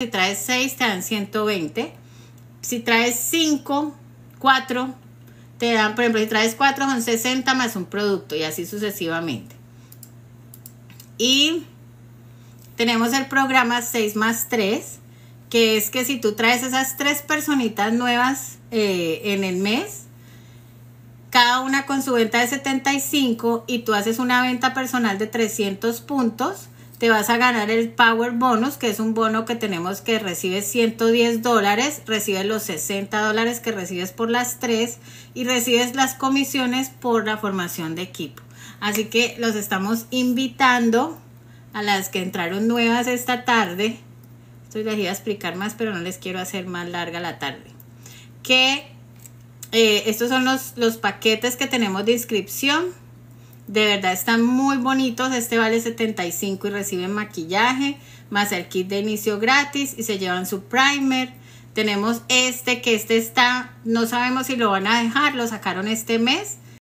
Si traes 6, te dan 120. Si traes 5, 4, te dan, por ejemplo, si traes 4 son 60 más un producto y así sucesivamente. Y tenemos el programa 6 más 3, que es que si tú traes esas tres personitas nuevas eh, en el mes, cada una con su venta de 75 y tú haces una venta personal de 300 puntos, te vas a ganar el Power Bonus, que es un bono que tenemos que recibes 110 dólares, recibes los 60 dólares que recibes por las tres y recibes las comisiones por la formación de equipo. Así que los estamos invitando a las que entraron nuevas esta tarde. estoy les iba a explicar más, pero no les quiero hacer más larga la tarde. Que eh, estos son los, los paquetes que tenemos de inscripción de verdad están muy bonitos. Este vale 75 y reciben maquillaje, más el kit de inicio gratis y se llevan su primer. Tenemos este que este está, no sabemos si lo van a dejar, lo sacaron este mes